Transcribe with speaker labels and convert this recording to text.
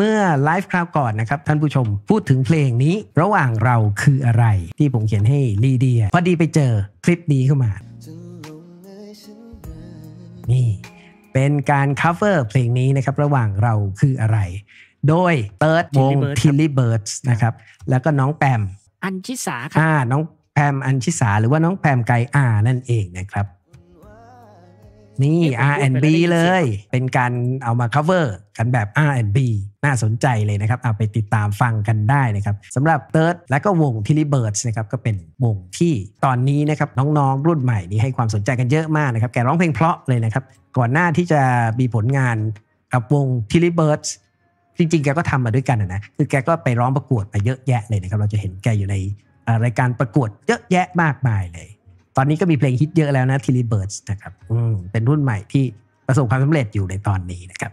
Speaker 1: เมื่อไลฟ์คราวก่อนนะครับ ท่านผู้ชมพูดถึงเพลงนี้ ระหว่างเราคืออะไร ที่ผมเขียนให้ลีเดียพอดีไปเจอคลิปนี้เข้ามา นี่เป็นการ cover เพลงนี้นะครับ ระหว่างเราคืออะไร โดยเติร์ดวงทิลลี่เบิร์ดนะครับ แล้วก็น้องแปม
Speaker 2: อันชิสา ค่ะ
Speaker 1: น้องแพมอันชิสา หรือว่าน้องแพมไกอานั่นเองนะครับนี่ R&B เลยเป็นการเอามา cover กันแบบ R&B น่าสนใจเลยนะครับ เอาไปติดตามฟังกันได้นะครับสำหรับเติร์ดและก็วงพิลิเบิร์ดนะครับก็เป็นวงที่ตอนนี้นะครับน้องๆรุ่นใหม่นี้ให้ความสนใจกันเยอะมากนะครับ แกร้องเพลงเพราะเลยนะครับก่อนหน้าที่จะมีผลงานกับวงพิลิเบิร์ดจริงๆแกก็ทำมาด้วยกันนะ คือแกก็ไปร้องประกวดไปเยอะแยะเลยนะครับเราจะเห็นแกอยู่ในรายการประกวดเยอะแยะมากมายเลยตอนนี้ก็มีเพลงฮิตเยอะแล้วนะ ทีลีเบิร์ดนะครับเป็นรุ่นใหม่ที่ประสบความสำเร็จอยู่ในตอนนี้นะครับ